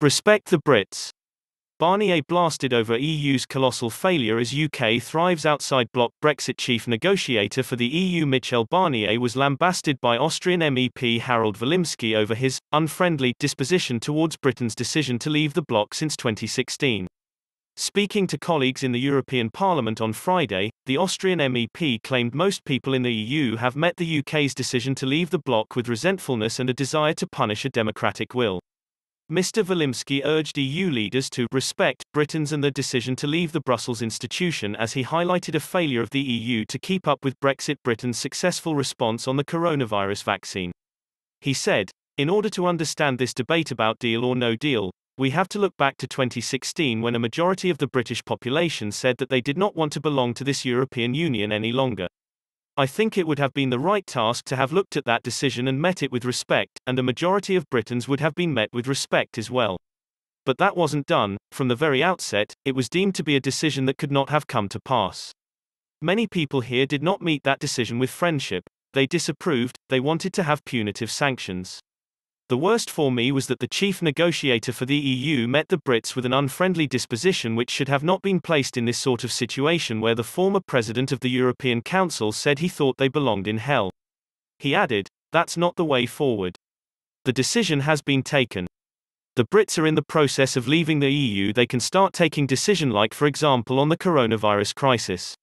Respect the Brits. Barnier blasted over EU's colossal failure as UK thrives outside bloc Brexit chief negotiator for the EU Michel Barnier was lambasted by Austrian MEP Harold Wilimski over his unfriendly disposition towards Britain's decision to leave the bloc since 2016. Speaking to colleagues in the European Parliament on Friday, the Austrian MEP claimed most people in the EU have met the UK's decision to leave the bloc with resentfulness and a desire to punish a democratic will. Mr. Vilimsky urged EU leaders to respect Britain's and the decision to leave the Brussels institution as he highlighted a failure of the EU to keep up with Brexit Britain's successful response on the coronavirus vaccine. He said, In order to understand this debate about deal or no deal, we have to look back to 2016 when a majority of the British population said that they did not want to belong to this European Union any longer. I think it would have been the right task to have looked at that decision and met it with respect, and a majority of Britons would have been met with respect as well. But that wasn't done, from the very outset, it was deemed to be a decision that could not have come to pass. Many people here did not meet that decision with friendship, they disapproved, they wanted to have punitive sanctions. The worst for me was that the chief negotiator for the EU met the Brits with an unfriendly disposition which should have not been placed in this sort of situation where the former president of the European Council said he thought they belonged in hell. He added, that's not the way forward. The decision has been taken. The Brits are in the process of leaving the EU they can start taking decision like for example on the coronavirus crisis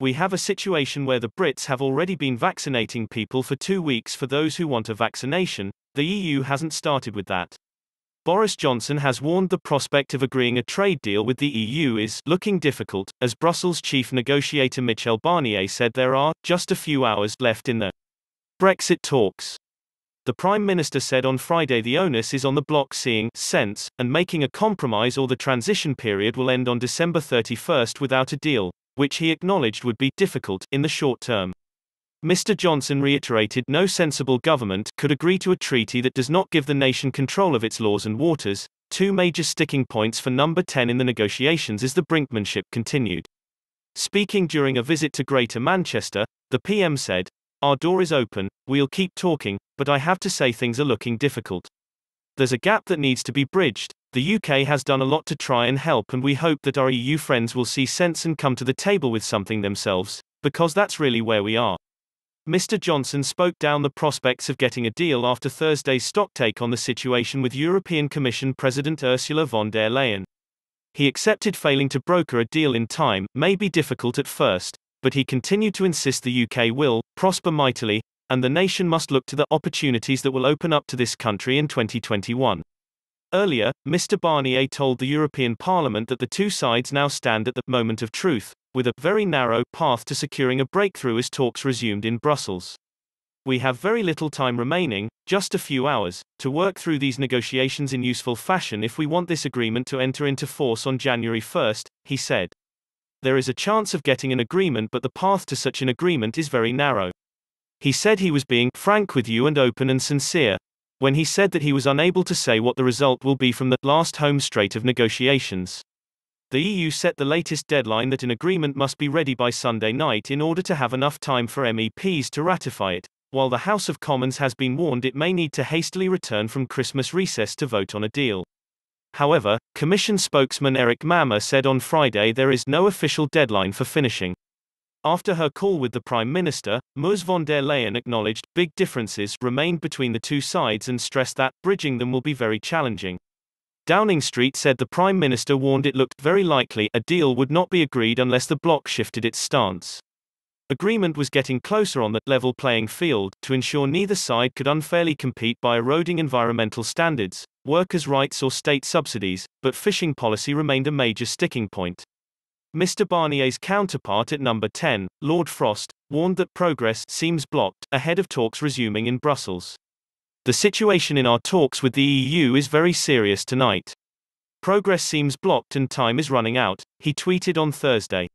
we have a situation where the Brits have already been vaccinating people for two weeks for those who want a vaccination, the EU hasn't started with that. Boris Johnson has warned the prospect of agreeing a trade deal with the EU is looking difficult, as Brussels chief negotiator Michel Barnier said there are just a few hours left in the Brexit talks. The Prime Minister said on Friday the onus is on the bloc seeing sense and making a compromise or the transition period will end on December 31 without a deal which he acknowledged would be difficult in the short term. Mr. Johnson reiterated no sensible government could agree to a treaty that does not give the nation control of its laws and waters. Two major sticking points for number 10 in the negotiations is the brinkmanship continued. Speaking during a visit to Greater Manchester, the PM said, Our door is open, we'll keep talking, but I have to say things are looking difficult. There's a gap that needs to be bridged, the UK has done a lot to try and help, and we hope that our EU friends will see sense and come to the table with something themselves, because that's really where we are. Mr. Johnson spoke down the prospects of getting a deal after Thursday's stocktake on the situation with European Commission President Ursula von der Leyen. He accepted failing to broker a deal in time may be difficult at first, but he continued to insist the UK will prosper mightily, and the nation must look to the opportunities that will open up to this country in 2021. Earlier, Mr. Barnier told the European Parliament that the two sides now stand at the moment of truth, with a very narrow path to securing a breakthrough as talks resumed in Brussels. We have very little time remaining, just a few hours, to work through these negotiations in useful fashion if we want this agreement to enter into force on January 1, he said. There is a chance of getting an agreement, but the path to such an agreement is very narrow. He said he was being frank with you and open and sincere, when he said that he was unable to say what the result will be from the last home straight of negotiations. The EU set the latest deadline that an agreement must be ready by Sunday night in order to have enough time for MEPs to ratify it, while the House of Commons has been warned it may need to hastily return from Christmas recess to vote on a deal. However, Commission spokesman Eric Mammer said on Friday there is no official deadline for finishing. After her call with the Prime Minister, Ms von der Leyen acknowledged big differences remained between the two sides and stressed that bridging them will be very challenging. Downing Street said the Prime Minister warned it looked very likely a deal would not be agreed unless the bloc shifted its stance. Agreement was getting closer on the level playing field to ensure neither side could unfairly compete by eroding environmental standards, workers' rights, or state subsidies, but fishing policy remained a major sticking point. Mr. Barnier's counterpart at number 10, Lord Frost, warned that progress seems blocked ahead of talks resuming in Brussels. The situation in our talks with the EU is very serious tonight. Progress seems blocked and time is running out, he tweeted on Thursday.